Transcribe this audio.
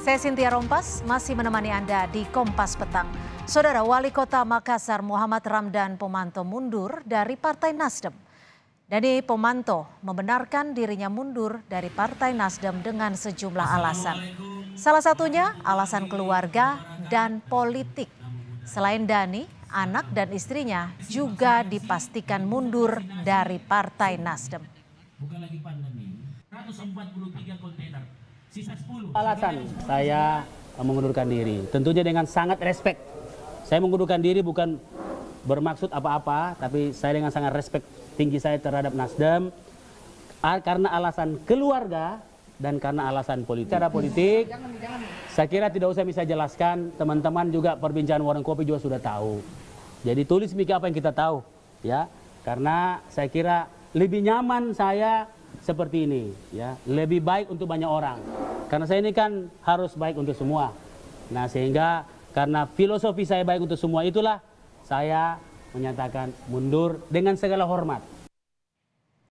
Saya Sintia Rompas, masih menemani Anda di Kompas Petang. Saudara Wali Kota Makassar Muhammad Ramdan Pomanto mundur dari Partai Nasdem. Dani Pomanto membenarkan dirinya mundur dari Partai Nasdem dengan sejumlah alasan. Salah satunya alasan keluarga dan politik. Selain Dani, anak dan istrinya juga dipastikan mundur dari Partai Nasdem. Bukan lagi pandemi, 143 kontainer Alasan saya eh, mengundurkan diri, tentunya dengan sangat respect. Saya mengundurkan diri bukan bermaksud apa-apa, tapi saya dengan sangat respect tinggi saya terhadap Nasdem ah, karena alasan keluarga dan karena alasan politik. Cara politik, saya kira tidak usah bisa jelaskan. Teman-teman juga perbincangan warung kopi juga sudah tahu. Jadi tulis mikir apa yang kita tahu, ya. Karena saya kira lebih nyaman saya seperti ini ya lebih baik untuk banyak orang karena saya ini kan harus baik untuk semua nah sehingga karena filosofi saya baik untuk semua itulah saya menyatakan mundur dengan segala hormat